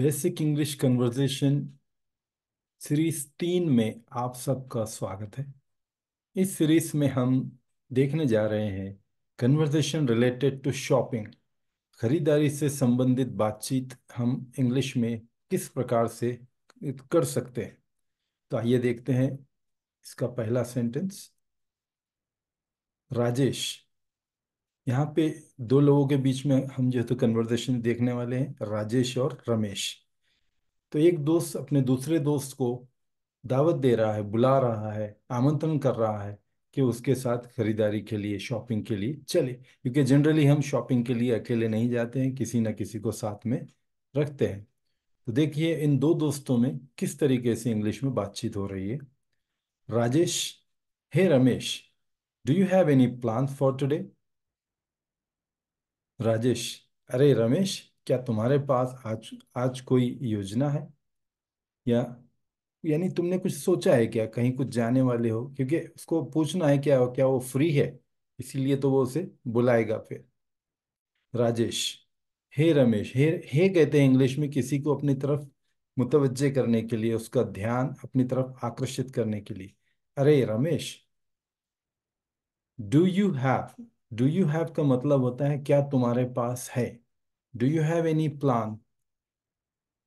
Basic English conversation series तीन में आप सबका स्वागत है इस सीरीज में हम देखने जा रहे हैं कन्वर्जेशन रिलेटेड टू शॉपिंग खरीदारी से संबंधित बातचीत हम इंग्लिश में किस प्रकार से कर सकते हैं तो आइए देखते हैं इसका पहला सेंटेंस राजेश यहाँ पे दो लोगों के बीच में हम जो है तो कन्वर्जेशन देखने वाले हैं राजेश और रमेश तो एक दोस्त अपने दूसरे दोस्त को दावत दे रहा है बुला रहा है आमंत्रण कर रहा है कि उसके साथ खरीदारी के लिए शॉपिंग के लिए चले क्योंकि जनरली हम शॉपिंग के लिए अकेले नहीं जाते हैं किसी ना किसी को साथ में रखते हैं तो देखिए इन दो दोस्तों में किस तरीके से इंग्लिश में बातचीत हो रही है Rajesh hey Ramesh do you have any plan for today Rajesh अरे रमेश क्या तुम्हारे पास आज आज कोई योजना है या यानी तुमने कुछ सोचा है क्या कहीं कुछ जाने वाले हो क्योंकि उसको पूछना है क्या क्या वो फ्री है इसीलिए तो वो उसे बुलाएगा फिर राजेश हे रमेश हे हे कहते हैं इंग्लिश में किसी को अपनी तरफ मुतवजे करने के लिए उसका ध्यान अपनी तरफ आकर्षित करने के लिए अरे Ramesh do you have do you have का मतलब होता है क्या तुम्हारे पास है do you have any plan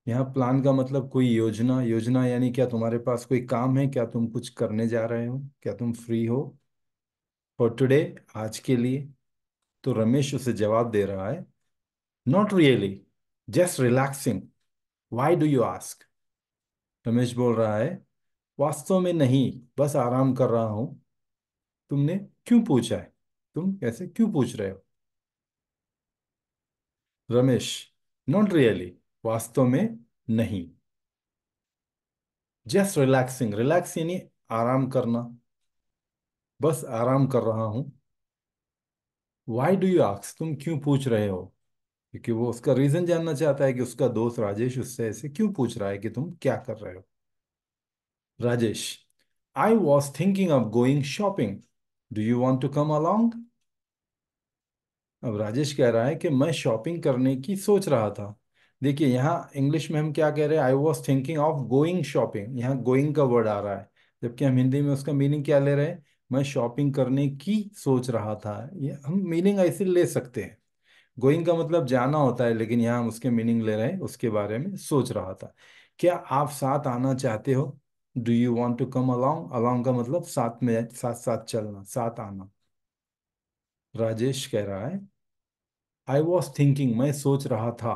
यहाँ प्लान का मतलब कोई योजना योजना यानी क्या तुम्हारे पास कोई काम है क्या तुम कुछ करने जा रहे हो क्या तुम फ्री हो फॉर टुडे आज के लिए तो रमेश उसे जवाब दे रहा है not really just relaxing why do you ask Ramesh बोल रहा है वास्तव में नहीं बस आराम कर रहा हूं तुमने क्यों पूछा है तुम कैसे क्यों पूछ रहे हो रमेश नॉट रियली वास्तव में नहीं जस्ट रिलैक्सिंग रिलैक्स यानी आराम करना बस आराम कर रहा हूं वाई डू यू आक्स तुम क्यों पूछ रहे हो क्योंकि वो उसका रीजन जानना चाहता है कि उसका दोस्त राजेश उससे ऐसे क्यों पूछ रहा है कि तुम क्या कर रहे हो Rajesh I was thinking of going shopping do you want to come along अब राजेश कह रहा है कि मैं शॉपिंग करने की सोच रहा था देखिए यहाँ इंग्लिश में हम क्या कह रहे हैं I was thinking of going shopping यहाँ गोइंग का वर्ड आ रहा है जबकि हम हिंदी में उसका मीनिंग क्या ले रहे हैं मैं शॉपिंग करने की सोच रहा था ये हम मीनिंग ऐसे ले सकते हैं गोइंग का मतलब जाना होता है लेकिन यहाँ हम उसके मीनिंग ले रहे हैं उसके बारे में सोच रहा था क्या आप साथ आना चाहते हो do you want to come along along का मतलब साथ में साथ साथ चलना साथ आना राजेश कह रहा है आई वॉज थिंकिंग मैं सोच रहा था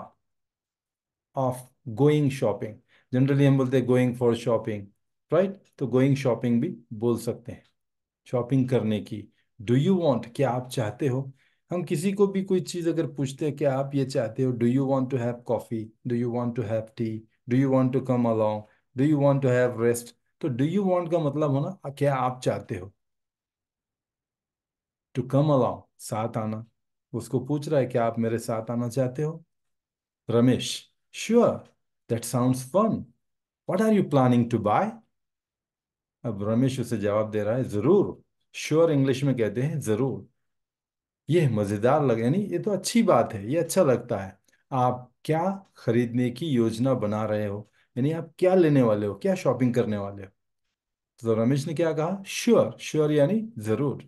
ऑफ गोइंग शॉपिंग जनरली हम बोलते हैं गोइंग फॉर शॉपिंग राइट तो गोइंग शॉपिंग भी बोल सकते हैं शॉपिंग करने की डू यू वॉन्ट क्या आप चाहते हो हम किसी को भी कोई चीज़ अगर पूछते हैं कि आप ये चाहते हो do you want to have coffee do you want to have tea do you want to come along do you want to have rest तो डू यू वॉन्ट का मतलब होना क्या आप चाहते हो टू कम अलाउ साथ आना उसको पूछ रहा है क्या आप मेरे साथ आना चाहते हो Ramesh sure that sound fun what are you planning to buy अब रमेश उसे जवाब दे रहा है जरूर श्योर इंग्लिश में कहते हैं जरूर ये मजेदार लगे यानी ये तो अच्छी बात है ये अच्छा लगता है आप क्या खरीदने की योजना बना रहे हो यानी आप क्या लेने वाले हो क्या शॉपिंग करने वाले हो तो रमेश ने क्या कहा श्योर श्योर यानी जरूर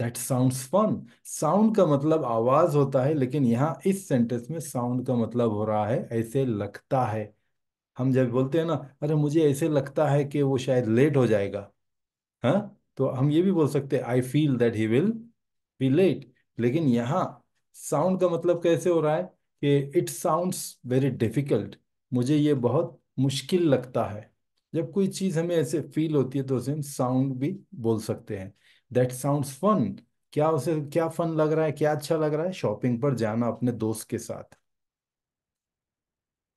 दैट साउंड फन साउंड का मतलब आवाज होता है लेकिन यहाँ इस सेंटेंस में साउंड का मतलब हो रहा है ऐसे लगता है हम जब बोलते हैं ना अरे मुझे ऐसे लगता है कि वो शायद लेट हो जाएगा हा? तो हम ये भी बोल सकते हैं I feel that he will be late लेकिन यहाँ साउंड का मतलब कैसे हो रहा है कि इट साउंड्स वेरी डिफिकल्ट मुझे ये बहुत मुश्किल लगता है जब कोई चीज़ हमें ऐसे फील होती है तो उसे हम साउंड भी बोल सकते हैं दैट साउंड फन क्या उसे क्या फन लग रहा है क्या अच्छा लग रहा है शॉपिंग पर जाना अपने दोस्त के साथ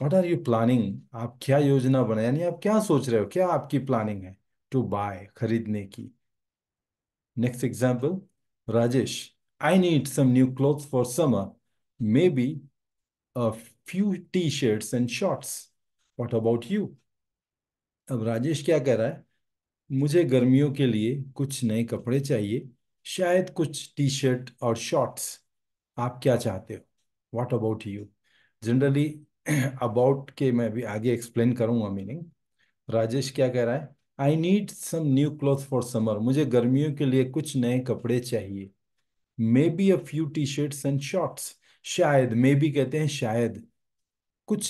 वट आर यू प्लानिंग आप क्या योजना बना यानी आप क्या सोच रहे हो क्या आपकी प्लानिंग है टू बाय खरीदने की next example Rajesh I need some new cloth for summer maybe few t-shirts and shorts. What about you? अब राजेश क्या कह रहा है मुझे गर्मियों के लिए कुछ नए कपड़े चाहिए शायद कुछ टी शर्ट और शॉर्ट्स आप क्या चाहते हो what about you generally about के मैं भी आगे एक्सप्लेन करूंगा मीनिंग राजेश क्या कह रहा है I need some new cloth for summer मुझे गर्मियों के लिए कुछ नए कपड़े चाहिए maybe a few T shirts and shorts शायद मे बी कहते हैं शायद कुछ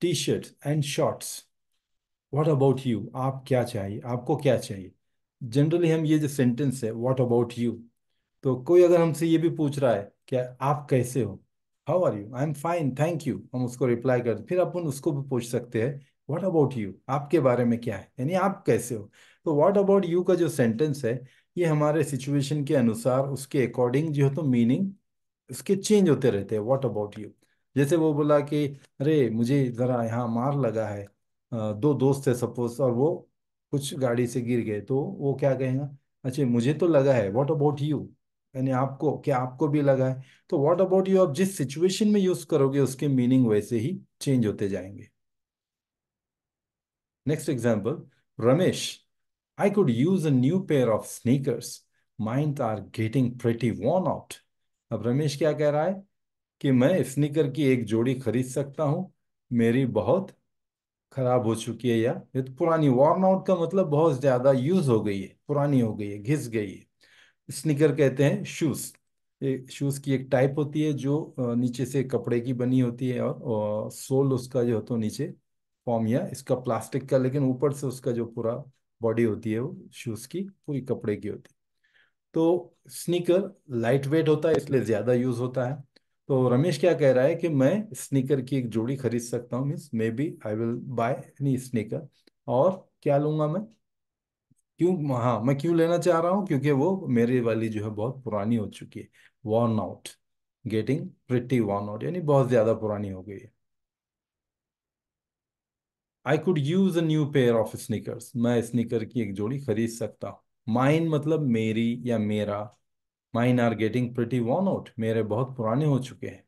T shirt and shorts what about you आप क्या चाहिए आपको क्या चाहिए जनरली हम ये जो सेंटेंस है व्हाट अबाउट यू तो कोई अगर हमसे ये भी पूछ रहा है कि आप कैसे हो how are you I am fine thank you हम उसको रिप्लाई करते फिर अपन उसको भी पूछ सकते हैं व्हाट अबाउट यू आपके बारे में क्या है यानी आप कैसे हो तो व्हाट अबाउट यू का जो सेंटेंस है ये हमारे सिचुएशन के अनुसार उसके अकॉर्डिंग जो है तो मीनिंग उसके चेंज होते रहते हैं व्हाट अबाउट यू जैसे वो बोला कि अरे मुझे ज़रा यहाँ मार लगा है दो दोस्त थे सपोज और वो कुछ गाड़ी से गिर गए तो वो क्या कहेगा अच्छा मुझे तो लगा है वॉट अबाउट यू यानी आपको क्या आपको भी लगा है तो वॉट अबाउट यू आप जिस सिचुएशन में यूज करोगे उसके मीनिंग वैसे ही चेंज होते जाएंगे next example Ramesh I could use a new pair of sneakers mine are getting pretty worn out अब रमेश क्या कह रहा है कि मैं स्निकर की एक जोड़ी खरीद सकता हूँ मेरी बहुत खराब हो चुकी है या ये तो पुरानी वॉर्न आउट का मतलब बहुत ज़्यादा यूज हो गई है पुरानी हो गई है घिस गई है स्निकर कहते हैं शूज़ एक शूज़ की एक टाइप होती है जो नीचे से कपड़े की बनी होती है और सोल उसका जो होता है तो नीचे फॉर्म या इसका प्लास्टिक का लेकिन ऊपर से उसका जो पूरा बॉडी होती है वो शूज़ की पूरी कपड़े की होती है तो स्निकर लाइट वेट होता है इसलिए ज़्यादा यूज़ होता है तो रमेश क्या कह रहा है कि मैं स्नीकर की एक जोड़ी खरीद सकता हूँ means maybe I will buy any sneaker और क्या लूंगा मैं क्यों हाँ मैं क्यों लेना चाह रहा हूँ क्योंकि वो मेरी वाली जो है बहुत पुरानी हो चुकी है worn out getting pretty worn out यानी बहुत ज़्यादा पुरानी हो गई है I could use a new pair of sneakers मैं स्नीकर की एक जोड़ी खरीद सकता हूँ माइन मतलब मेरी या मेरा mine are getting pretty worn out मेरे बहुत पुराने हो चुके हैं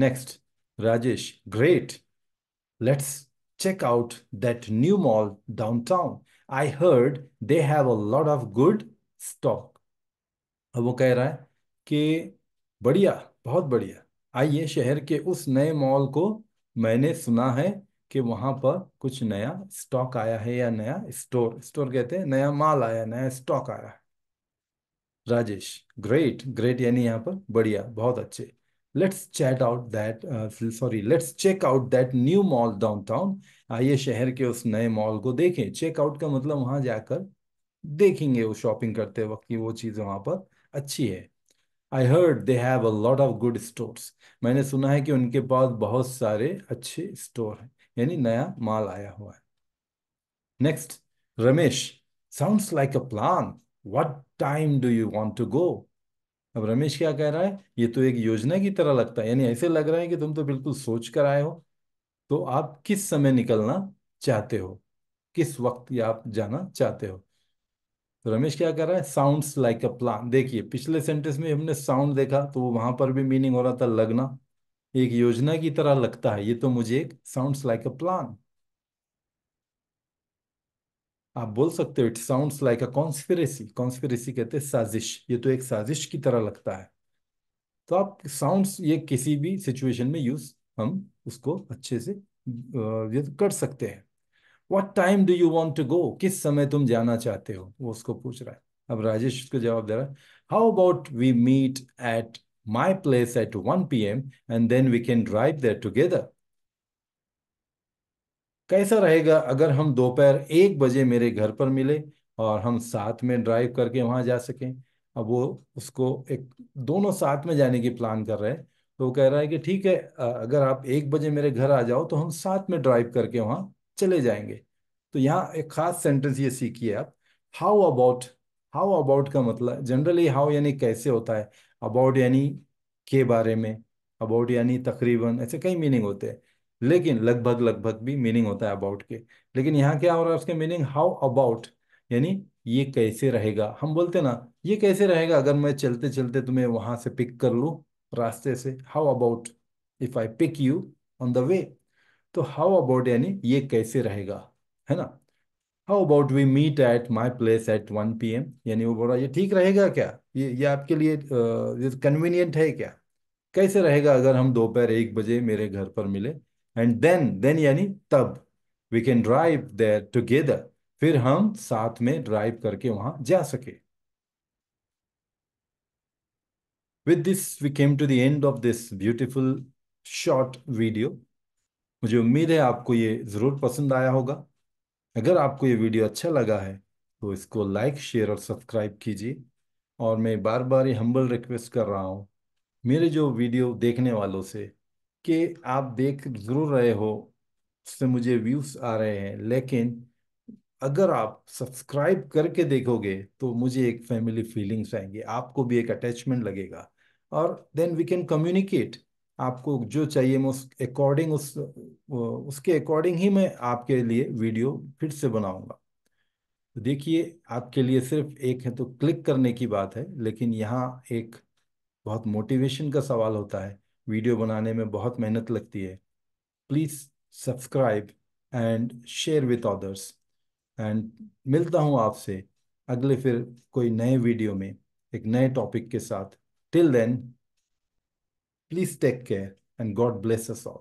next Rajesh great let's out that new mall downtown I heard they have a lot of good stock अब वो कह रहा है कि बढ़िया बहुत बढ़िया आइए शहर के उस नए मॉल को मैंने सुना है कि वहां पर कुछ नया स्टॉक आया है या नया स्टोर स्टोर कहते हैं नया माल आया नया स्टॉक आया है राजेश ग्रेट ग्रेट यानी यहाँ पर बढ़िया बहुत अच्छे let's chat out that sorry let's check out that new mall downtown आइए शहर के उस नए मॉल को देखें चेक आउट का मतलब वहां जाकर देखेंगे वो शॉपिंग करते वक्त की वो चीज़ वहां पर अच्छी है I heard they have a lot of good stores मैंने सुना है कि उनके पास बहुत सारे अच्छे स्टोर हैं यानी नया माल आया हुआ है next Ramesh sounds like a plan what time do you want to go अब रमेश क्या कह रहा है ये तो एक योजना की तरह लगता है यानी ऐसे लग रहा है कि तुम तो बिल्कुल सोच कर आए हो तो आप किस समय निकलना चाहते हो किस वक्त या आप जाना चाहते हो तो रमेश क्या कह रहा है साउंड्स लाइक अ प्लान देखिए पिछले सेंटेंस में हमने साउंड देखा तो वहां पर भी मीनिंग हो रहा था लगना एक योजना की तरह लगता है ये तो मुझे एक साउंड्स लाइक अ प्लान आप बोल सकते हो it sounds like a conspiracy conspiracy कहते हैं साजिश ये तो एक साजिश की तरह लगता है तो आप साउंड्स ये किसी भी सिचुएशन में यूज हम उसको अच्छे से कर सकते हैं what time do you want to go किस समय तुम जाना चाहते हो वो उसको पूछ रहा है अब राजेश उसको जवाब दे रहा है how about we meet at my place at one P M and then we can drive that together कैसा रहेगा अगर हम दोपहर एक बजे मेरे घर पर मिले और हम साथ में ड्राइव करके वहाँ जा सकें अब वो उसको एक दोनों साथ में जाने की प्लान कर रहे हैं तो वो कह रहा है कि ठीक है अगर आप एक बजे मेरे घर आ जाओ तो हम साथ में ड्राइव करके वहाँ चले जाएंगे तो यहाँ एक खास सेंटेंस ये सीखिए आप हाउ अबाउट हाउ अबाउट का मतलब जनरली हाउ यानी कैसे होता है अबाउट यानी के बारे में अबाउट यानी तकरीबन ऐसे कई मीनिंग होते हैं लेकिन लगभग लगभग भी मीनिंग होता है अबाउट के लेकिन यहाँ क्या हो रहा है उसके मीनिंग हाउ अबाउट यानी ये कैसे रहेगा हम बोलते ना ये कैसे रहेगा अगर मैं चलते चलते तुम्हें वहां से पिक कर लू रास्ते से how about if I pick you on the way तो हाउ अबाउट यानी ये कैसे रहेगा है ना how about we meet at my place at one P M यानी वो बोल रहा ये ठीक रहेगा क्या ये ये आपके लिए कन्वीनियंट है क्या कैसे रहेगा अगर हम दोपहर एक बजे मेरे घर पर मिले एंड देन देन यानी तब we can drive there together फिर हम साथ में ड्राइव करके वहां जा सके with this we came to the end of this beautiful short video मुझे उम्मीद है आपको ये ज़रूर पसंद आया होगा अगर आपको ये वीडियो अच्छा लगा है तो इसको लाइक शेयर और सब्सक्राइब कीजिए और मैं बार बार ये हम्बल रिक्वेस्ट कर रहा हूँ मेरे जो वीडियो देखने वालों से कि आप देख जरूर रहे हो उससे मुझे व्यूज आ रहे हैं लेकिन अगर आप सब्सक्राइब करके देखोगे तो मुझे एक फैमिली फीलिंग्स आएंगे आपको भी एक अटैचमेंट लगेगा और देन वी कैन कम्युनिकेट आपको जो चाहिए मैं उस अकॉर्डिंग उस उसके अकॉर्डिंग ही मैं आपके लिए वीडियो फिर से बनाऊंगा तो देखिए आपके लिए सिर्फ एक है तो क्लिक करने की बात है लेकिन यहाँ एक बहुत मोटिवेशन का सवाल होता है वीडियो बनाने में बहुत मेहनत लगती है please subscribe and share with others and मिलता हूँ आपसे अगले फिर कोई नए वीडियो में एक नए टॉपिक के साथ till then please take care and God bless us all